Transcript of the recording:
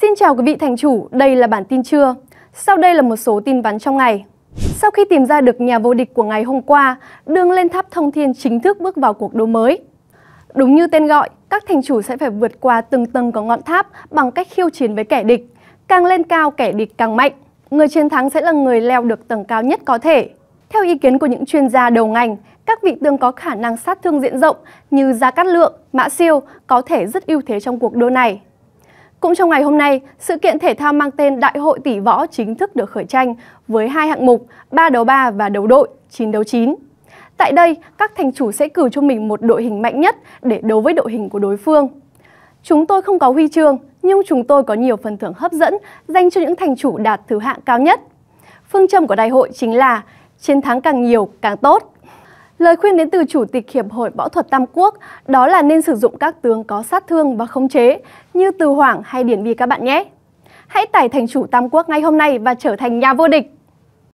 Xin chào quý vị thành chủ, đây là bản tin trưa. Sau đây là một số tin vắn trong ngày. Sau khi tìm ra được nhà vô địch của ngày hôm qua, đường lên tháp thông thiên chính thức bước vào cuộc đấu mới. Đúng như tên gọi, các thành chủ sẽ phải vượt qua từng tầng của ngọn tháp bằng cách khiêu chiến với kẻ địch. Càng lên cao kẻ địch càng mạnh, người chiến thắng sẽ là người leo được tầng cao nhất có thể. Theo ý kiến của những chuyên gia đầu ngành, các vị tướng có khả năng sát thương diện rộng như Gia Cát Lượng, Mã Siêu có thể rất ưu thế trong cuộc đua này. Cũng trong ngày hôm nay, sự kiện thể thao mang tên Đại hội tỷ võ chính thức được khởi tranh với hai hạng mục 3 đấu 3 và đấu đội 9 đấu 9. Tại đây, các thành chủ sẽ cử cho mình một đội hình mạnh nhất để đấu với đội hình của đối phương. Chúng tôi không có huy chương, nhưng chúng tôi có nhiều phần thưởng hấp dẫn dành cho những thành chủ đạt thứ hạng cao nhất. Phương châm của đại hội chính là chiến thắng càng nhiều càng tốt. Lời khuyên đến từ Chủ tịch Hiệp hội Võ thuật Tam Quốc đó là nên sử dụng các tướng có sát thương và khống chế như Từ Hoảng hay Điển Vi các bạn nhé. Hãy tải thành chủ Tam Quốc ngay hôm nay và trở thành nhà vô địch!